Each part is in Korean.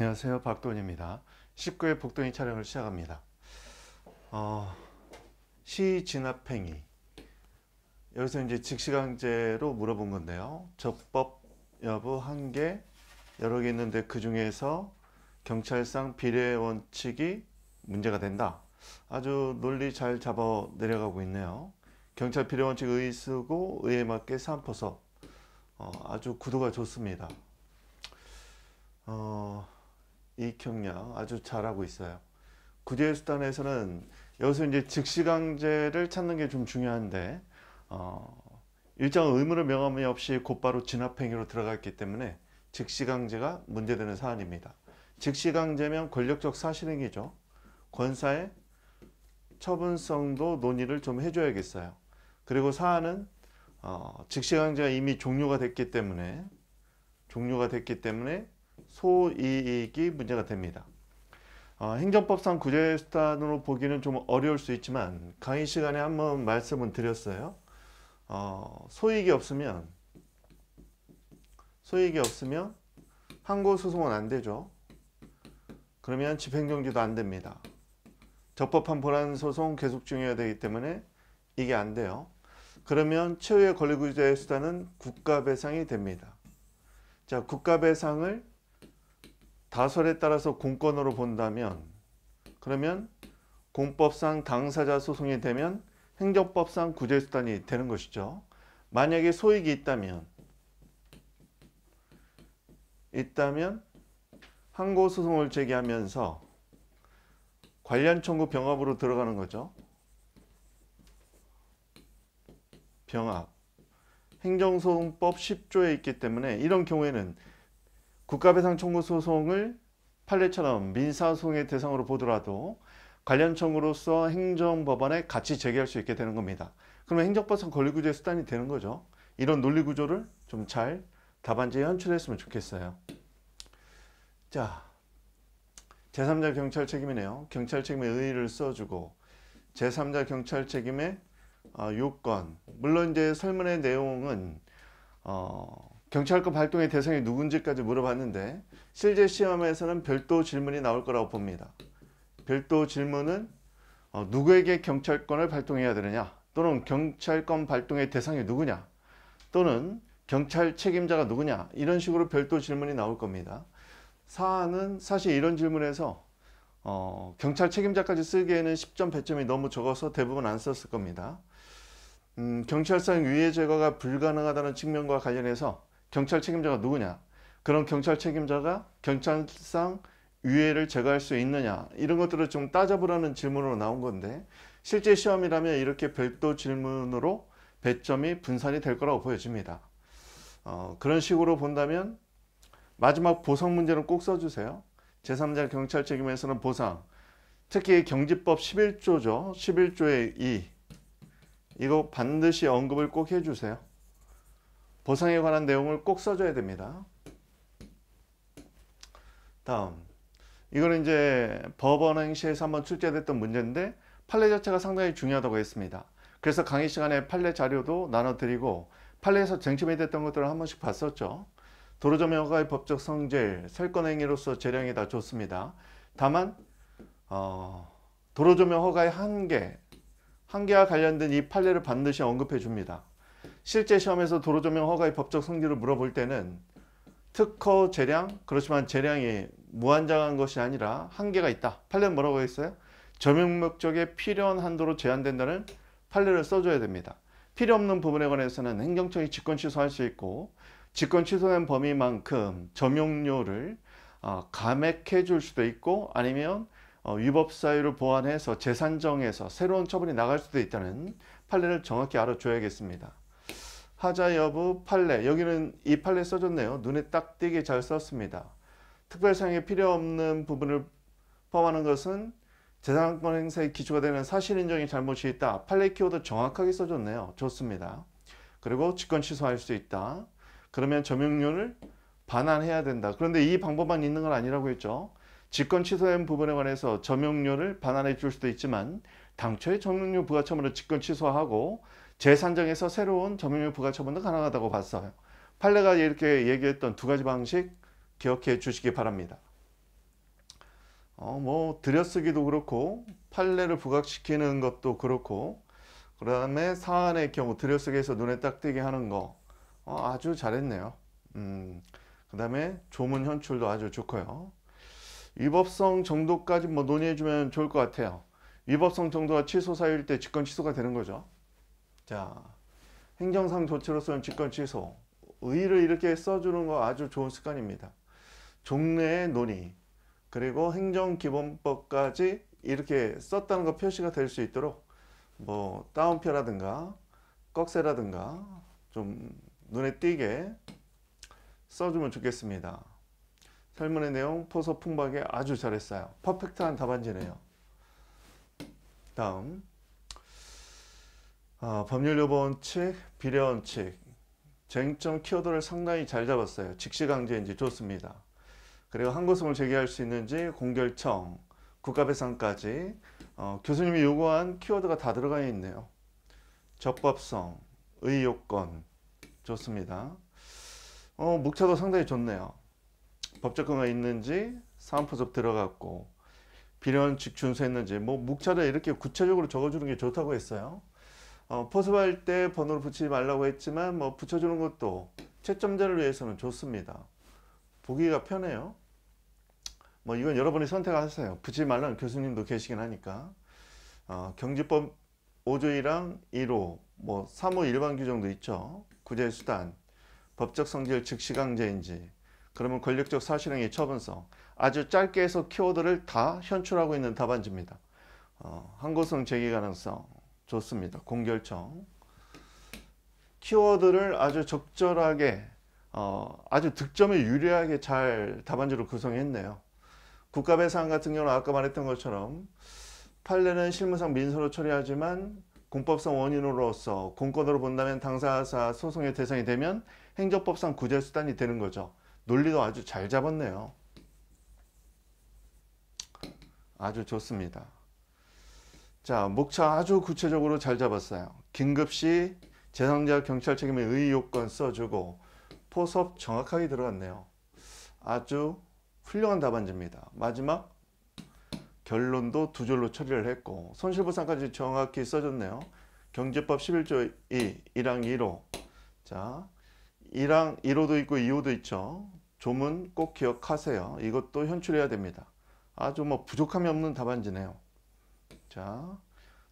안녕하세요 박돈입니다 19회 복동이 촬영을 시작합니다 어, 시진압행위 여기서 이제 직시강제로 물어본 건데요 적법 여부 한 개 여러 개 있는데 그 중에서 경찰상 비례 원칙이 문제가 된다 아주 논리 잘 잡아 내려가고 있네요 경찰 비례 원칙 의의 고 의에 맞게 삼포섭 어, 아주 구도가 좋습니다 어, 익형량 아주 잘하고 있어요. 구디 수단에서는 여기서 이제 즉시 강제를 찾는 게 좀 중요한데 어, 일정 의무를 명함이 없이 곧바로 진압행위로 들어갔기 때문에 즉시 강제가 문제되는 사안입니다. 즉시 강제면 권력적 사실행위죠. 권사의 처분성도 논의를 좀 해줘야겠어요. 그리고 사안은 어, 즉시 강제가 이미 종료가 됐기 때문에 종료가 됐기 때문에 소이익이 문제가 됩니다. 어, 행정법상 구제수단으로 보기는 좀 어려울 수 있지만 강의 시간에 한번 말씀은 드렸어요. 어, 소익이 없으면 소익이 없으면 항고소송은 안 되죠. 그러면 집행정지도 안 됩니다. 적법한 보란 소송 계속 중요해야 되기 때문에 이게 안 돼요. 그러면 최후의 권리구제 수단은 국가배상이 됩니다. 자, 국가배상을 다설에 따라서 공권으로 본다면 그러면 공법상 당사자 소송이 되면 행정법상 구제수단이 되는 것이죠. 만약에 소액이 있다면 있다면 항고 소송을 제기하면서 관련 청구 병합으로 들어가는 거죠. 병합. 행정소송법 10조에 있기 때문에 이런 경우에는 국가배상 청구 소송을 판례처럼 민사소송의 대상으로 보더라도 관련 청구로서 행정법원에 같이 제기할 수 있게 되는 겁니다. 그러면 행정법상 권리구조의 수단이 되는 거죠. 이런 논리구조를 좀 잘 답안지에 연출했으면 좋겠어요. 자, 제3자 경찰 책임이네요. 경찰 책임의 의의를 써주고 제3자 경찰 책임의 어, 요건 물론 이제 설문의 내용은 어, 경찰권 발동의 대상이 누군지까지 물어봤는데 실제 시험에서는 별도 질문이 나올 거라고 봅니다. 별도 질문은 어, 누구에게 경찰권을 발동해야 되느냐 또는 경찰권 발동의 대상이 누구냐 또는 경찰 책임자가 누구냐 이런 식으로 별도 질문이 나올 겁니다. 사안은 사실 이런 질문에서 어, 경찰 책임자까지 쓰기에는 10점 배점이 너무 적어서 대부분 안 썼을 겁니다. 음, 경찰상 유해 제거가 불가능하다는 측면과 관련해서 경찰 책임자가 누구냐? 그런 경찰 책임자가 경찰상 위해를 제거할 수 있느냐? 이런 것들을 좀 따져보라는 질문으로 나온 건데 실제 시험이라면 이렇게 별도 질문으로 배점이 분산이 될 거라고 보여집니다. 어, 그런 식으로 본다면 마지막 보상 문제는 꼭 써주세요. 제3자 경찰 책임에서는 보상, 특히 경지법 11조죠. 11조의 2. 이거 반드시 언급을 꼭 해주세요. 보상에 관한 내용을 꼭 써줘야 됩니다. 다음 이거는 이제 법원 행시에서 한번 출제됐던 문제인데 판례 자체가 상당히 중요하다고 했습니다. 그래서 강의 시간에 판례 자료도 나눠드리고 판례에서 쟁점이 됐던 것들을 한 번씩 봤었죠. 도로점여가의 법적 성질, 설권행위로서 재량이 다 좋습니다. 다만 어, 도로조명 허가의 한계, 한계와 관련된 이 판례를 반드시 언급해 줍니다. 실제 시험에서 도로조명 허가의 법적 성질을 물어볼 때는 특허 재량 그렇지만 재량이 무한정한 것이 아니라 한계가 있다 판례는 뭐라고 했어요? 점용 목적에 필요한 한도로 제한된다는 판례를 써줘야 됩니다 필요 없는 부분에 관해서는 행정청이 직권 취소할 수 있고 직권 취소된 범위만큼 점용료를 어, 감액해 줄 수도 있고 아니면 어, 위법 사유를 보완해서 재산정에서 새로운 처분이 나갈 수도 있다는 판례를 정확히 알아줘야겠습니다 하자 여부 판례 여기는 이 판례 써줬네요. 눈에 딱 띄게 잘 썼습니다. 특별상항에 필요 없는 부분을 포함하는 것은 재산권 행사의 기초가 되는 사실인정이 잘못이 있다. 판례 키워드 정확하게 써줬네요. 좋습니다. 그리고 직권 취소할 수 있다. 그러면 점용율을 반환해야 된다. 그런데 이 방법만 있는 건 아니라고 했죠. 직권 취소된 부분에 관해서 점용료를 반환해 줄 수도 있지만 당초에 점용료 부과처분을 직권 취소하고 재산정에서 새로운 점유율 부과처분도 가능하다고 봤어요. 판례가 이렇게 얘기했던 두 가지 방식 기억해 주시기 바랍니다. 어, 뭐 들여쓰기도 그렇고 판례를 부각시키는 것도 그렇고 그 다음에 사안의 경우 들여쓰기에서 눈에 딱 띄게 하는 거 어, 아주 잘했네요. 음, 그 다음에 조문 현출도 아주 좋고요. 위법성 정도까지 뭐 논의해주면 좋을 것 같아요. 위법성 정도가 취소 사유일 때 직권 취소가 되는 거죠. 자, 행정상 조치로서는 직권 취소. 의의를 이렇게 써주는 거 아주 좋은 습관입니다. 종례의 논의, 그리고 행정기본법까지 이렇게 썼다는 거 표시가 될 수 있도록 뭐 따옴표라든가 꺽쇠라든가 좀 눈에 띄게 써주면 좋겠습니다. 설문의 내용 포서 풍부하게 아주 잘했어요. 퍼펙트한 답안지네요. 다음 아, 법률유보원칙, 비례원칙, 쟁점 키워드를 상당히 잘 잡았어요. 직시강제인지 좋습니다. 그리고 항고성을 제기할 수 있는지 공결청, 국가배상까지 어, 교수님이 요구한 키워드가 다 들어가 있네요. 적법성, 의요건 좋습니다. 어, 목차도 상당히 좋네요. 법적근거 있는지 사안포섭 들어갔고 비례원칙 준수했는지 뭐 목차를 이렇게 구체적으로 적어주는 게 좋다고 했어요. 어, 포섭할 때 번호를 붙이지 말라고 했지만 뭐 붙여주는 것도 채점자를 위해서는 좋습니다. 보기가 편해요. 뭐 이건 여러분이 선택하세요. 붙이지 말라는 교수님도 계시긴 하니까. 어, 경지법 5조 1항 1호, 뭐 3호 일반 규정도 있죠. 구제 수단, 법적 성질 즉시 강제인지, 그러면 권력적 사실행위 처분성. 아주 짧게 해서 키워드를 다 현출하고 있는 답안지입니다. 어, 항고성 제기 가능성, 좋습니다. 공결청. 키워드를 아주 적절하게 어, 아주 득점에 유리하게 잘 답안지로 구성했네요. 국가배상 같은 경우는 아까 말했던 것처럼 판례는 실무상 민사로 처리하지만 공법상 원인으로서 공권으로 본다면 당사자 소송의 대상이 되면 행정법상 구제수단이 되는 거죠. 논리도 아주 잘 잡았네요. 아주 좋습니다. 자, 목차 아주 구체적으로 잘 잡았어요. 긴급시 재상자 경찰 책임의 의요건 의 써주고 포섭 정확하게 들어갔네요. 아주 훌륭한 답안지입니다. 마지막 결론도 두 줄로 처리를 했고 손실보상까지 정확히 써줬네요. 경제법 11조 2, 1항 2호자 1항 1호도 있고 2호도 있죠. 조문 꼭 기억하세요. 이것도 현출해야 됩니다. 아주 뭐 부족함이 없는 답안지네요. 자,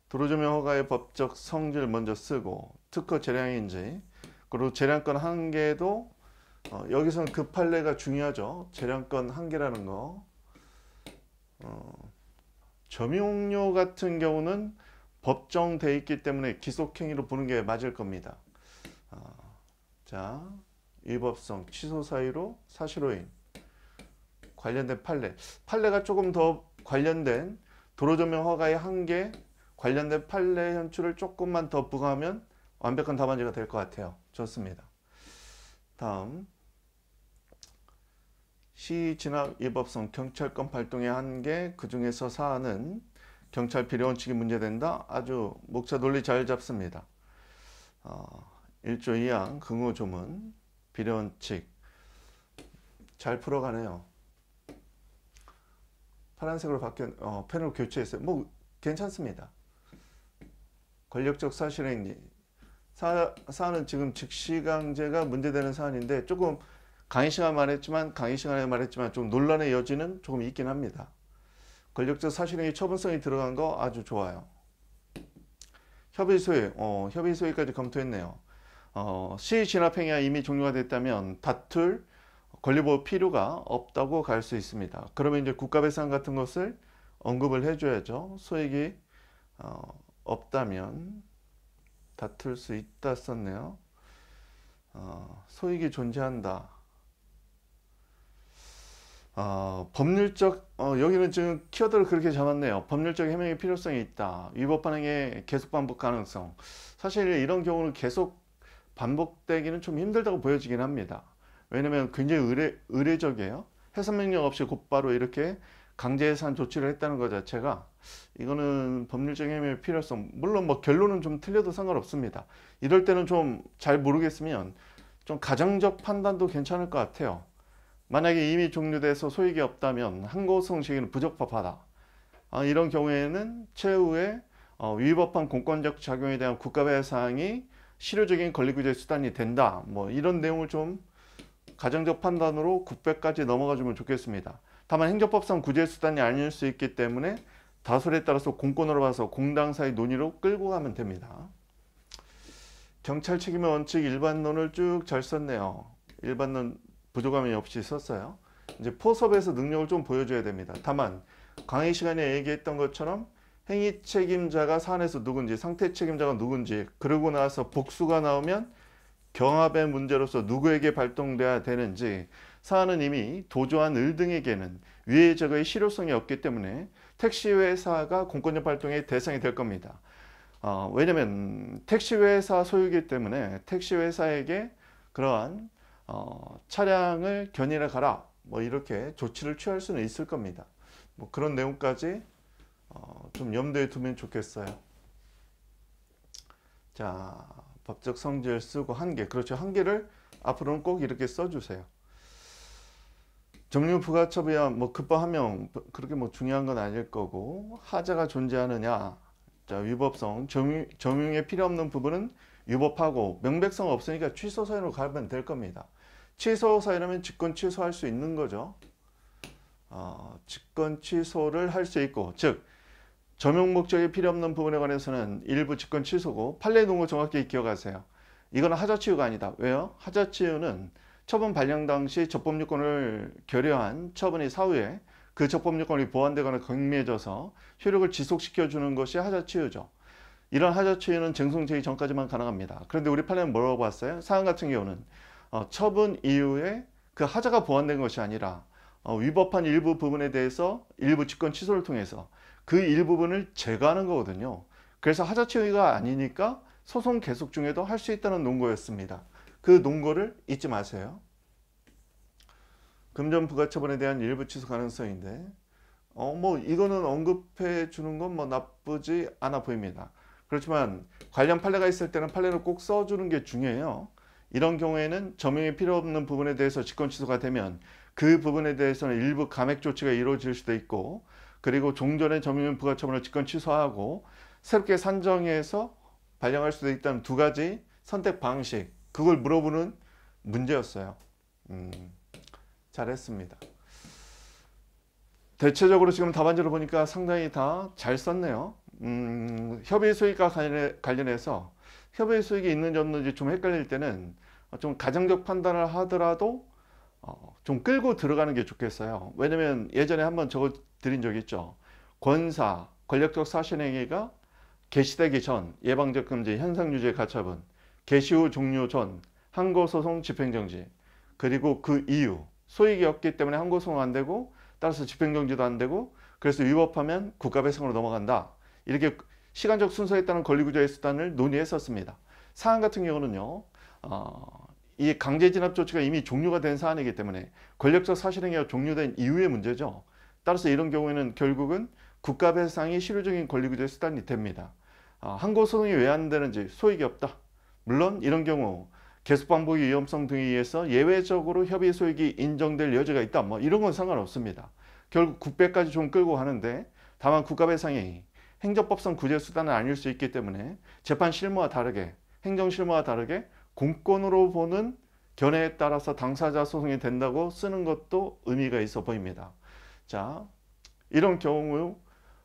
도로조명 허가의 법적 성질 먼저 쓰고 특허 재량인지 그리고 재량권 한 개도 어, 여기서는 그 판례가 중요하죠. 재량권 한 개라는 거. 어, 점용료 같은 경우는 법정돼 있기 때문에 기속행위로 보는 게 맞을 겁니다. 어, 자, 위법성 취소 사유로 사실오인 관련된 판례. 판례가 조금 더 관련된 도로조명 허가의 한계 관련된 판례 현출을 조금만 더 부과하면 완벽한 답안지가 될 것 같아요. 좋습니다. 다음 시 진압 위법성 경찰권 발동의 한계 그 중에서 사안은 경찰 비례 원칙이 문제된다. 아주 목차 논리 잘 잡습니다. 1조 2항 근호 조문 비례 원칙 잘 풀어가네요. 파란색으로 바뀌어 어, 펜으로 교체했어요. 뭐 괜찮습니다. 권력적 사실행위 사, 사안은 지금 즉시강제가 문제되는 사안인데 조금 강의 시간 말했지만 강의 시간에 말했지만 좀 논란의 여지는 조금 있긴 합니다. 권력적 사실행위 처분성이 들어간 거 아주 좋아요. 협의 소위, 어, 협의 소위까지 검토했네요. 어, 시진압행위가 이미 종료가 됐다면 다툴 권리보호 필요가 없다고 갈 수 있습니다. 그러면 이제 국가배상 같은 것을 언급을 해줘야죠. 소액이 어, 없다면 다툴 수 있다 썼네요. 어, 소익이 존재한다. 어, 법률적 어, 여기는 지금 키워드를 그렇게 잡았네요. 법률적 해명의 필요성이 있다. 위법 반응의 계속 반복 가능성. 사실 이런 경우는 계속 반복되기는 좀 힘들다고 보여지긴 합니다. 왜냐면 굉장히 의례, 의례적이에요. 해산 명령 없이 곧바로 이렇게 강제 해산 조치를 했다는 것 자체가 이거는 법률적 해명의 필요성 물론 뭐 결론은 좀 틀려도 상관없습니다. 이럴 때는 좀 잘 모르겠으면 좀 가정적 판단도 괜찮을 것 같아요. 만약에 이미 종료돼서 소익이 없다면 항고성 시기는 부적법하다. 아, 이런 경우에는 최후에 어, 위법한 공권적 작용에 대한 국가배상이 실효적인 권리구제 수단이 된다. 뭐 이런 내용을 좀 가정적 판단으로 900까지 넘어가주면 좋겠습니다. 다만 행정법상 구제수단이 아닐 수 있기 때문에 다수에 따라서 공권으로 봐서 공당 사의 논의로 끌고 가면 됩니다. 경찰 책임의 원칙 일반론을 쭉 잘 썼네요. 일반론 부족함이 없이 썼어요. 이제 포섭에서 능력을 좀 보여줘야 됩니다. 다만 강의 시간에 얘기했던 것처럼 행위 책임자가 사안에서 누군지 상태 책임자가 누군지 그러고 나서 복수가 나오면 경합의 문제로서 누구에게 발동돼야 되는지 사안은 이미 도조한 을 등에게는 위의 적의 실효성이 없기 때문에 택시회사가 공권력 발동의 대상이 될 겁니다. 어, 왜냐하면 택시회사 소유기 때문에 택시회사에게 그러한 어, 차량을 견인해 가라 뭐 이렇게 조치를 취할 수는 있을 겁니다. 뭐 그런 내용까지 어, 좀 염두에 두면 좋겠어요. 자. 법적 성질 쓰고 한계 그렇죠 한계를 앞으로는 꼭 이렇게 써주세요 점유 부가처비야 뭐 급바하면 그렇게 뭐 중요한 건 아닐 거고 하자가 존재하느냐 자 위법성 점유, 점유에 필요 없는 부분은 위법하고 명백성 없으니까 취소 사유로 가면 될 겁니다 취소 사유라면 직권 취소할 수 있는 거죠 어, 직권 취소를 할 수 있고 즉 점용 목적이 필요 없는 부분에 관해서는 일부 직권 취소고 판례 논거 정확히 기억하세요. 이건 하자치유가 아니다. 왜요? 하자치유는 처분 발령 당시 적법요건을 결여한 처분이 사후에 그 적법요건이 보완되거나 경미해져서 효력을 지속시켜주는 것이 하자치유죠. 이런 하자치유는 쟁송 제의 전까지만 가능합니다. 그런데 우리 판례는 뭐라고 봤어요? 사항 같은 경우는 어, 처분 이후에 그 하자가 보완된 것이 아니라 어, 위법한 일부 부분에 대해서 일부 직권 취소를 통해서 그 일부분을 제거하는 거거든요. 그래서 하자치의가 아니니까 소송 계속 중에도 할 수 있다는 논거였습니다. 그 논거를 잊지 마세요. 금전 부가처분에 대한 일부 취소 가능성인데 어 뭐 이거는 언급해 주는 건 뭐 나쁘지 않아 보입니다. 그렇지만 관련 판례가 있을 때는 판례를 꼭 써주는 게 중요해요. 이런 경우에는 점유이 필요 없는 부분에 대해서 직권 취소가 되면 그 부분에 대해서는 일부 감액 조치가 이루어질 수도 있고 그리고 종전의 점유민 부가처분을 직권 취소하고 새롭게 산정해서 발령할 수도 있다는 두 가지 선택 방식 그걸 물어보는 문제였어요. 음, 잘했습니다. 대체적으로 지금 답안지를 보니까 상당히 다 잘 썼네요. 음, 협의 수익과 관련해서 협의 수익이 있는지 없는지 좀 헷갈릴 때는 좀 가정적 판단을 하더라도 어, 좀 끌고 들어가는 게 좋겠어요. 왜냐면 예전에 한번 적어 드린 적 있죠. 권사, 권력적 사신행위가 개시되기 전, 예방적 금지, 현상유지 가처분, 개시 후 종료 전, 항고소송 집행정지, 그리고 그 이유, 소익이 없기 때문에 항고소송 안 되고, 따라서 집행정지도 안 되고, 그래서 위법하면 국가배상으로 넘어간다. 이렇게 시간적 순서에 따른 권리구조의 수단을 논의했었습니다. 사안 같은 경우는요, 어, 이 강제 진압 조치가 이미 종료가 된 사안이기 때문에 권력적 사실행위가 종료된 이후의 문제죠. 따라서 이런 경우에는 결국은 국가 배상이 실효적인 권리구조 수단이 됩니다. 아, 항고 소송이 왜 안 되는지 소익이 없다. 물론 이런 경우 계속 반복의 위험성 등에 의해서 예외적으로 협의 소익이 인정될 여지가 있다. 뭐 이런 건 상관없습니다. 결국 국배까지 좀 끌고 가는데 다만 국가 배상이 행정법상 구제 수단은 아닐 수 있기 때문에 재판 실무와 다르게 행정 실무와 다르게 공권으로 보는 견해에 따라서 당사자 소송이 된다고 쓰는 것도 의미가 있어 보입니다. 자, 이런 경우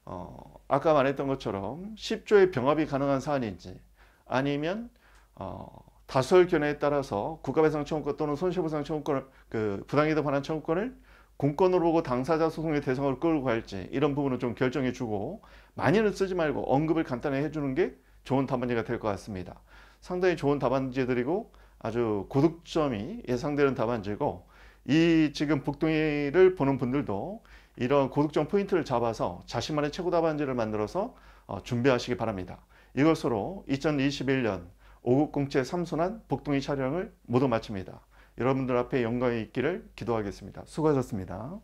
어, 아까 말했던 것처럼 10조의 병합이 가능한 사안인지 아니면 어, 다수의 견해에 따라서 국가배상 청구권 또는 손해보상 청구권, 그 부당이득 반환 청구권을 공권으로 보고 당사자 소송의 대상으로 끌고 갈지 이런 부분은 좀 결정해 주고 많이는 쓰지 말고 언급을 간단히 해주는 게 좋은 답안제가 될 것 같습니다. 상당히 좋은 답안지들이고 아주 고득점이 예상되는 답안지고 이 지금 북동이를 보는 분들도 이런 고득점 포인트를 잡아서 자신만의 최고 답안지를 만들어서 어, 준비하시기 바랍니다. 이것으로 2021년 5급 공채 3순환 복동이 촬영을 모두 마칩니다. 여러분들 앞에 영광이 있기를 기도하겠습니다. 수고하셨습니다.